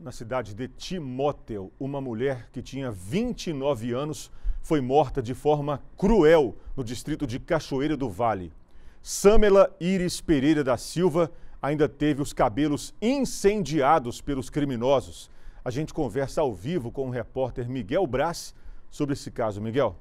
na cidade de Timóteo, uma mulher que tinha 29 anos foi morta de forma cruel no distrito de Cachoeira do Vale. Samela Iris Pereira da Silva ainda teve os cabelos incendiados pelos criminosos. A gente conversa ao vivo com o repórter Miguel Brás sobre esse caso. Miguel.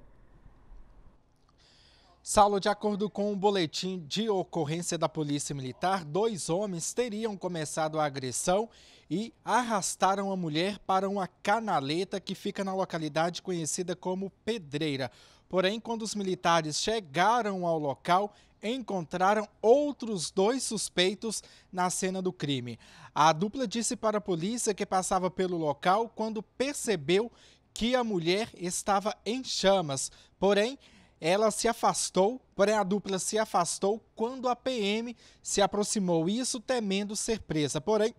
Saulo, de acordo com um boletim de ocorrência da Polícia Militar, dois homens teriam começado a agressão e arrastaram a mulher para uma canaleta que fica na localidade conhecida como Pedreira. Porém, quando os militares chegaram ao local, encontraram outros dois suspeitos na cena do crime. A dupla disse para a polícia que passava pelo local quando percebeu que a mulher estava em chamas. Porém, ela se afastou, porém a dupla se afastou quando a PM se aproximou, isso temendo ser presa. Porém,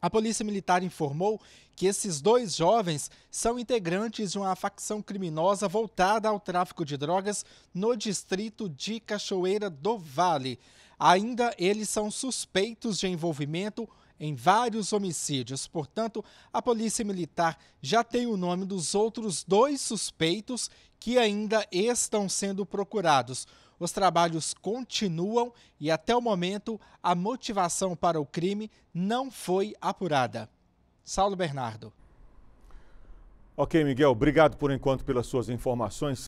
a polícia militar informou que esses dois jovens são integrantes de uma facção criminosa voltada ao tráfico de drogas no distrito de Cachoeira do Vale. Ainda eles são suspeitos de envolvimento em vários homicídios. Portanto, a Polícia Militar já tem o nome dos outros dois suspeitos que ainda estão sendo procurados. Os trabalhos continuam e, até o momento, a motivação para o crime não foi apurada. Saulo Bernardo. Ok, Miguel, obrigado por enquanto pelas suas informações.